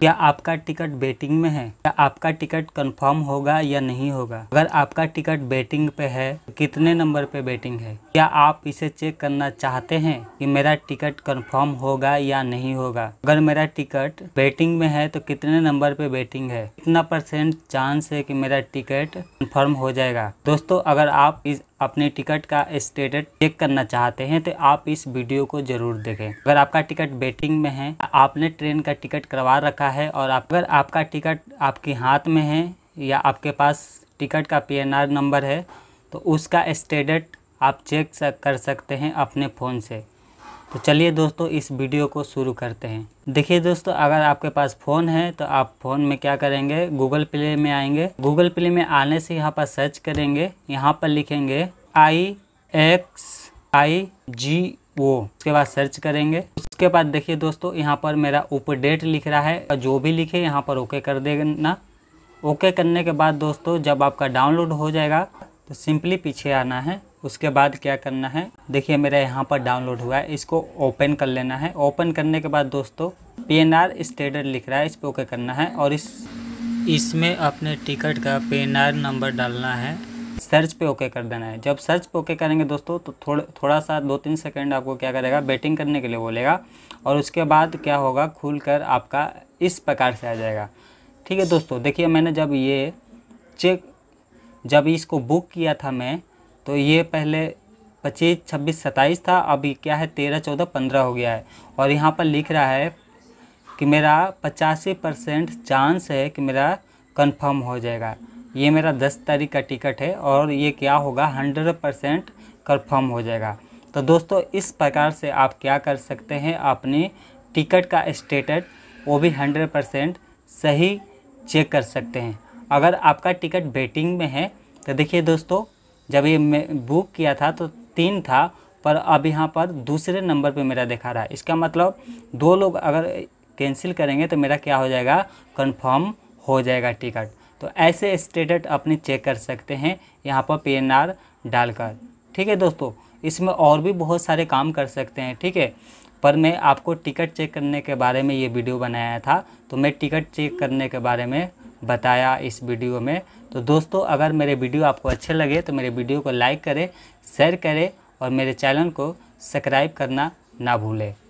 क्या आपका ticket betting में है क्या आपका टिकट कंफर्म होगा या नहीं होगा अगर आपका टिकट बेटिंग पे है तो कितने नंबर पे बेटिंग है क्या आप इसे चेक करना चाहते हैं कि मेरा टिकट कंफर्म होगा या नहीं होगा अगर मेरा टिकट बेटिंग में है तो कितने नंबर पे बेटिंग है कितना परसेंट चांस है कि मेरा टिकट कन्फर्म हो जाएगा दोस्तों अगर आप इस अपने टिकट का स्टेटस चेक करना चाहते हैं तो आप इस वीडियो को जरूर देखें अगर आपका टिकट वेटिंग में है आपने ट्रेन का टिकट करवा रखा है और आप अगर आपका टिकट आपके हाथ में है या आपके पास टिकट का पीएनआर नंबर है तो उसका स्टेटस आप चेक कर सकते हैं अपने फ़ोन से तो चलिए दोस्तों इस वीडियो को शुरू करते हैं देखिए दोस्तों अगर आपके पास फ़ोन है तो आप फ़ोन में क्या करेंगे गूगल प्ले में आएंगे गूगल प्ले में आने से यहाँ पर सर्च करेंगे यहाँ पर लिखेंगे आई एक्स आई जी वो उसके बाद सर्च करेंगे उसके बाद देखिए दोस्तों यहाँ पर मेरा उपडेट लिख रहा है जो भी लिखे यहाँ पर ओके कर देना ओके करने के बाद दोस्तों जब आपका डाउनलोड हो जाएगा तो सिंपली पीछे आना है उसके बाद क्या करना है देखिए मेरा यहाँ पर डाउनलोड हुआ है इसको ओपन कर लेना है ओपन करने के बाद दोस्तों पी एन आर स्टेडर लिख रहा है इस पर ओके करना है और इस इसमें अपने टिकट का पी एन आर नंबर डालना है सर्च पे ओके कर देना है जब सर्च पे ओके करेंगे दोस्तों तो थोड़ा थोड़ा सा दो तीन सेकंड आपको क्या करेगा बेटिंग करने के लिए बोलेगा और उसके बाद क्या होगा खुल कर आपका इस प्रकार से आ जाएगा ठीक है दोस्तों देखिए मैंने जब ये चेक जब इसको बुक किया था मैं तो ये पहले पच्चीस छब्बीस सत्ताईस था अभी क्या है तेरह चौदह पंद्रह हो गया है और यहाँ पर लिख रहा है कि मेरा पचासी परसेंट चांस है कि मेरा कंफर्म हो जाएगा ये मेरा दस तारीख का टिकट है और ये क्या होगा हंड्रेड परसेंट कन्फर्म हो जाएगा तो दोस्तों इस प्रकार से आप क्या कर सकते हैं अपने टिकट का स्टेटस वो भी हंड्रेड परसेंट सही चेक कर सकते हैं अगर आपका टिकट बेटिंग में है तो देखिए दोस्तों जब ये बुक किया था तो तीन था पर अब यहाँ पर दूसरे नंबर पे मेरा दिखा रहा है इसका मतलब दो लोग अगर कैंसिल करेंगे तो मेरा क्या हो जाएगा कंफर्म हो जाएगा टिकट तो ऐसे स्टेटस अपने चेक कर सकते हैं यहाँ पर पी डालकर ठीक है दोस्तों इसमें और भी बहुत सारे काम कर सकते हैं ठीक है पर मैं आपको टिकट चेक करने के बारे में ये वीडियो बनाया था तो मैं टिकट चेक करने के बारे में बताया इस वीडियो में तो दोस्तों अगर मेरे वीडियो आपको अच्छे लगे तो मेरे वीडियो को लाइक करें शेयर करें और मेरे चैनल को सब्सक्राइब करना ना भूलें